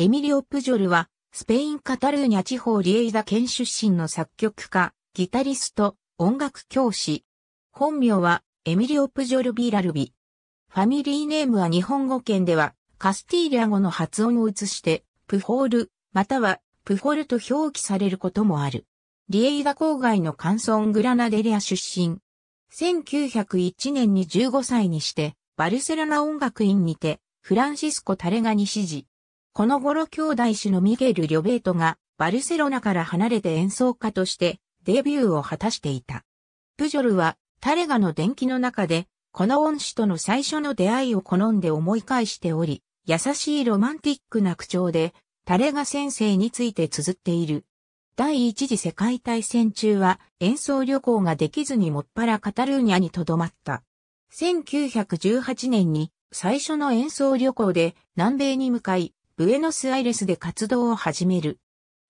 エミリオ・プジョルは、スペイン・カタルーニャ地方リエイダ県出身の作曲家、ギタリスト、音楽教師。本名は、エミリオ・プジョル・ビラルビ。ファミリーネームは日本語圏では、カスティーリャ語の発音を移して、プホール、または、プホルと表記されることもある。リエイダ郊外のカンソン・グラナデリア出身。1901年に15歳にして、バルセロナ音楽院にて、フランシスコ・タレガに指示。この頃兄弟子のミゲル・リョベートがバルセロナから離れて演奏家としてデビューを果たしていた。プジョルはタレガの伝記の中でこの恩師との最初の出会いを好んで思い返しており、優しいロマンティックな口調でタレガ先生について綴っている。第一次世界大戦中は演奏旅行ができずにもっぱらカタルーニャに留まった。1918年に最初の演奏旅行で南米に向かい、ブエノスアイレスで活動を始める。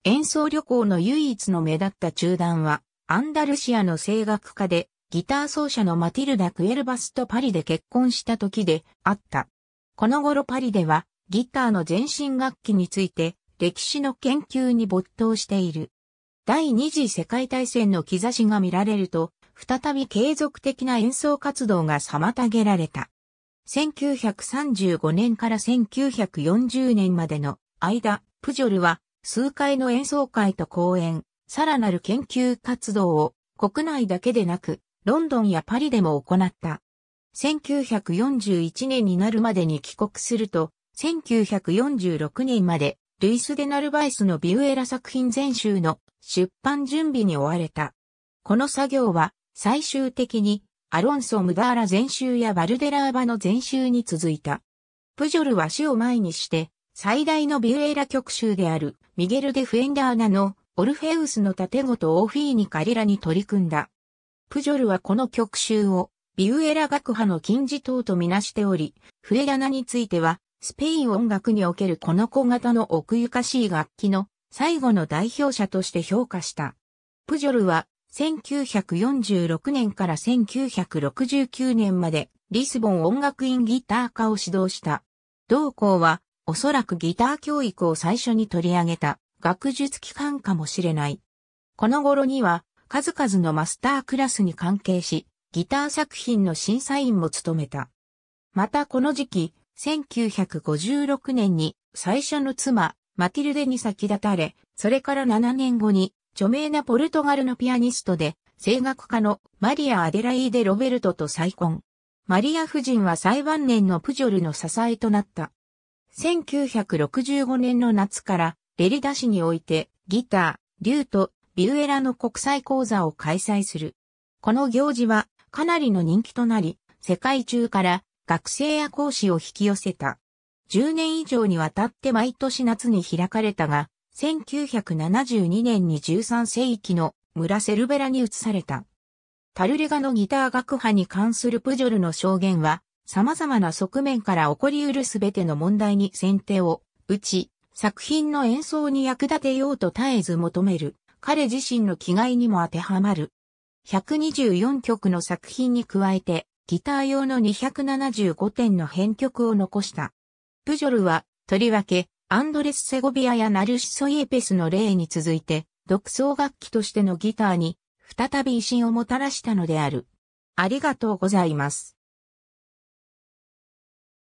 演奏旅行の唯一の目立った中断は、アンダルシアの声楽家で、ギター奏者のマティルダ・クエルバスとパリで結婚した時であった。この頃パリでは、ギターの全身楽器について、歴史の研究に没頭している。第二次世界大戦の兆しが見られると、再び継続的な演奏活動が妨げられた。1935年から1940年までの間、プジョルは数回の演奏会と講演、さらなる研究活動を国内だけでなく、ロンドンやパリでも行った。1941年になるまでに帰国すると、1946年まで、ルイス・デ・ナルバイスのビューエラ作品全集の出版準備に追われた。この作業は最終的にアロンソ・ムバーラ全集やバルデラーバの全集に続いた。プジョルは死を前にして、最大のビュエーラ曲集であるミゲル・デ・フェンダーナのオルフェウスの盾ごとオフィーニカリラに取り組んだ。プジョルはこの曲集をビュエラ学派の金字塔とみなしており、フエラナについては、スペイン音楽におけるこの小型の奥ゆかしい楽器の最後の代表者として評価した。プジョルは1946年から1969年までリスボン音楽院ギター科を指導した。同校はおそらくギター教育を最初に取り上げた学術機関かもしれない。この頃には数々のマスタークラスに関係し、ギター作品の審査員も務めた。またこの時期、1956年に最初の妻、マティルデに先立たれ、それから7年後に著名なポルトガルのピアニストで、声楽家のマリア・アデライーデ・ロベルトと再婚。マリア夫人は最晩年のプジョルの支えとなった。1965年の夏から、レリダ市において、ギター、リュート、ビューエラの国際講座を開催する。この行事は、かなりの人気となり、世界中から学生や講師を引き寄せた。10年以上にわたって毎年夏に開かれたが、1972年に13世紀の村セルベラに移された。タルレガのギター学派に関するプジョルの証言は、様々な側面から起こり得るすべての問題に先手を打ち、作品の演奏に役立てようと絶えず求める、彼自身の気概にも当てはまる。124曲の作品に加えて、ギター用の275点の編曲を残した。プジョルは、とりわけ、アンドレス・セゴビアやナルシソ・イエペスの例に続いて、独奏楽器としてのギターに、再び威信をもたらしたのである。ありがとうございます。